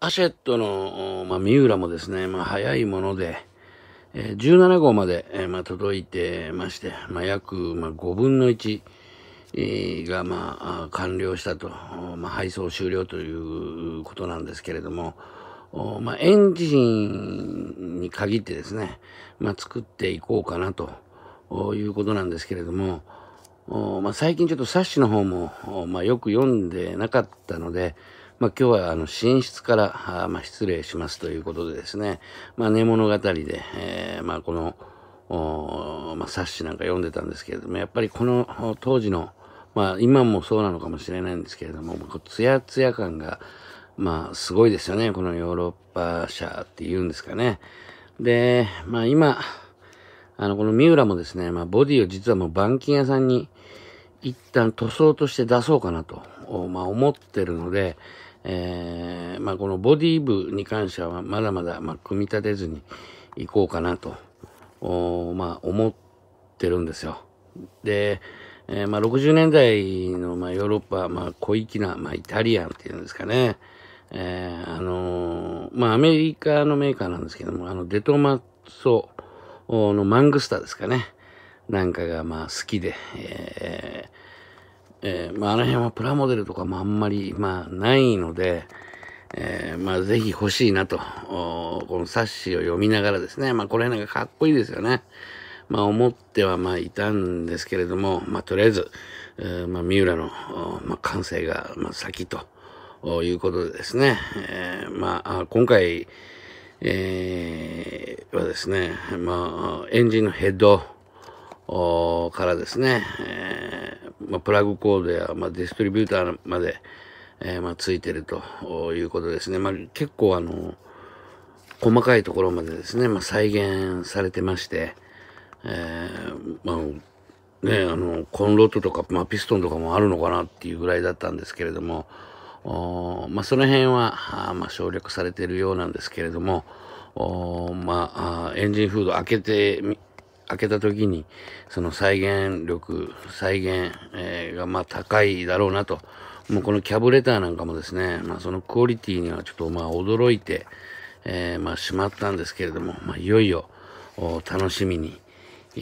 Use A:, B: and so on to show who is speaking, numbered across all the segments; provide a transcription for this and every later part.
A: アシェットの、まあ、三浦もですね、まあ、早いもので、えー、17号まで、えー、まあ、届いてまして、まあ、約、まあ、5分の1、えー、が、まあ、完了したと、まあ、配送終了ということなんですけれども、まあ、エンジンに限ってですね、まあ、作っていこうかなということなんですけれども、まあ、最近ちょっと冊子の方も、まあ、よく読んでなかったので、まあ、今日はあの寝室からあ、まあ、失礼しますということでですね、まあ、寝物語で、えー、まあ、この、おまあ、冊子なんか読んでたんですけれども、やっぱりこの当時の、まあ、今もそうなのかもしれないんですけれども、ツヤツヤ感が、まあ、すごいですよね。このヨーロッパ社っていうんですかね。で、まあ、今、あの、この三浦もですね、まあ、ボディを実はもう板金屋さんに一旦塗装として出そうかなと、まあ、思ってるので、えー、まあ、このボディ部に関してはまだまだ、まあ、組み立てずにいこうかなと、まあ、思ってるんですよ。で、えー、まあ、60年代の、まあ、ヨーロッパ、まあ、小粋な、まあ、イタリアンっていうんですかね。えー、あのー、まあ、アメリカのメーカーなんですけども、あの、デトマッソのマングスターですかね。なんかが、まあ、好きで、えー、えー、まあ、あの辺はプラモデルとかもあんまり、まあ、ないので、えー、まあ、ぜひ欲しいなと、この冊子を読みながらですね、まあ、このなんかかっこいいですよね。まあ、思っては、まあ、いたんですけれども、まあ、とりあえず、えー、まあ、三浦の、まあ、完成が、まあ、先ということでですね、えー、まあ、今回、えー、はですね、まあ、エンジンのヘッドからですね、えーまあ、プラグコードや、まあ、ディストリビューターまで、えー、まあ、ついてるということですね。まあ、結構あの、細かいところまでですね、まあ、再現されてまして、えー、まあ、ね、あの、コンロットとか、まあ、ピストンとかもあるのかなっていうぐらいだったんですけれども、おまあ、その辺は、あまあ、省略されてるようなんですけれども、おまあ、エンジンフード開けて開けた時に、その再現力、再現、えー、がまあ高いだろうなと。もうこのキャブレターなんかもですね、まあそのクオリティにはちょっとまあ驚いて、えー、まあしまったんですけれども、まあいよいよお楽しみに、え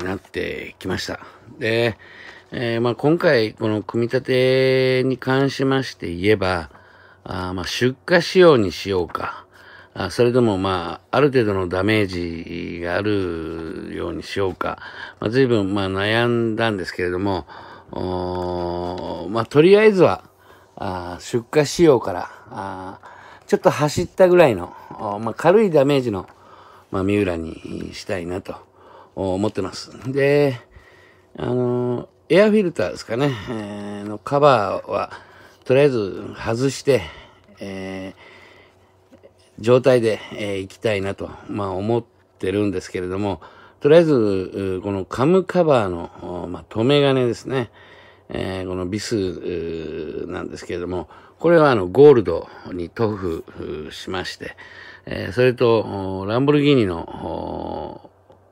A: ー、なってきました。で、えー、まあ今回この組み立てに関しまして言えば、あまあ出荷仕様にしようか。あそれでもまあ、ある程度のダメージがあるようにしようか、まあ、随分まあ悩んだんですけれども、まあ、とりあえずは、あ出荷仕様から、あちょっと走ったぐらいの、まあ、軽いダメージの、まあ、三浦にしたいなと思ってます。で、あのエアフィルターですかね、えー、のカバーは、とりあえず外して、えー状態で、えー、行きたいなと、まあ、思ってるんですけれども、とりあえず、このカムカバーの、まあ、め金ですね。えー、このビスなんですけれども、これはあのゴールドに塗布しまして、えー、それとランボルギーニの、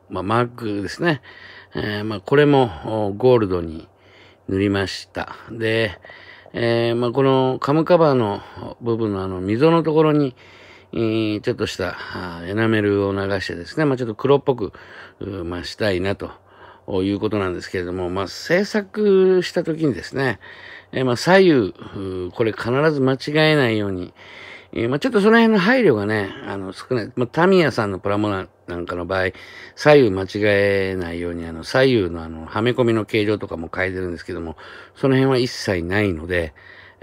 A: まあ、マークですね。えー、まあ、これもゴールドに塗りました。で、えまあ、このカムカバーの部分のあの溝のところに、ちょっとしたエナメルを流してですね、まあ、ちょっと黒っぽく、まあ、したいなと。いうことなんですけれども、まあ、制作した時にですね、えまあ、左右、これ必ず間違えないように、えまあ、ちょっとその辺の配慮がね、あの、少ない。まあ、タミヤさんのプラモナなんかの場合、左右間違えないように、あの、左右のあの、はめ込みの形状とかも変えてるんですけども、その辺は一切ないので、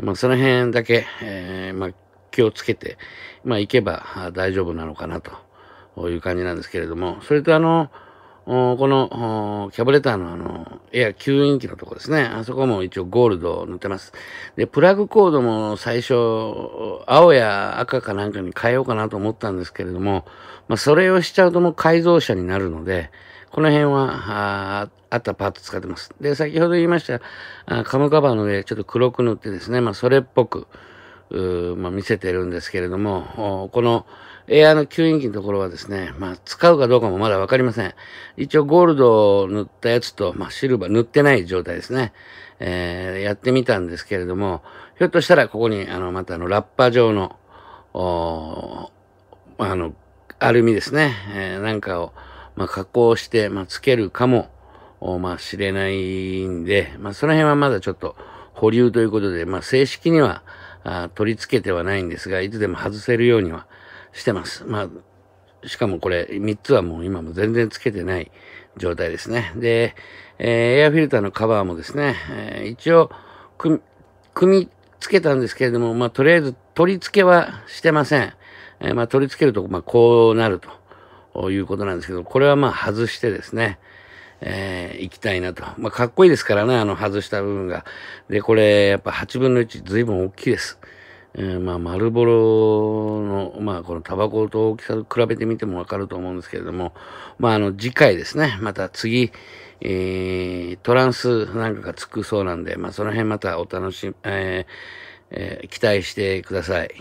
A: まあ、その辺だけ、えー、まあ、気をつけて、まあ、行けば大丈夫なのかなという感じなんですけれども、それとあの、このキャブレターのあのエア吸引器のとこですね。あそこも一応ゴールドを塗ってます。で、プラグコードも最初、青や赤かなんかに変えようかなと思ったんですけれども、まあ、それをしちゃうともう改造車になるので、この辺は、あったパーツ使ってます。で、先ほど言いました、カムカバーの上、ちょっと黒く塗ってですね、まあ、それっぽく、まあ、見せてるんですけれども、このエアの吸引器のところはですね、まあ、使うかどうかもまだわかりません。一応ゴールドを塗ったやつと、まあ、シルバー塗ってない状態ですね。えー、やってみたんですけれども、ひょっとしたらここに、あの、またあの、ラッパ状の、あの、アルミですね、えー、なんかを、まあ、加工して、まあ、つけるかも、まあ、知れないんで、まあ、その辺はまだちょっと保留ということで、まあ、正式には、あ取り付けてはないんですが、いつでも外せるようにはしてます。まあ、しかもこれ3つはもう今も全然つけてない状態ですね。で、えー、エアフィルターのカバーもですね、えー、一応組、組み付けたんですけれども、まあ、とりあえず取り付けはしてません。えー、まあ、取り付けると、まあ、こうなるということなんですけど、これはまあ、外してですね、えー、行きたいなと。まあ、かっこいいですからね、あの外した部分が。で、これ、やっぱ8分の1、随分大きいです。えー、まあ、丸ボロの、まあ、このタバコと大きさと比べてみてもわかると思うんですけれども、まあ、あの、次回ですね、また次、えー、トランスなんかがつくそうなんで、まあ、その辺またお楽しみ、えーえー、期待してください。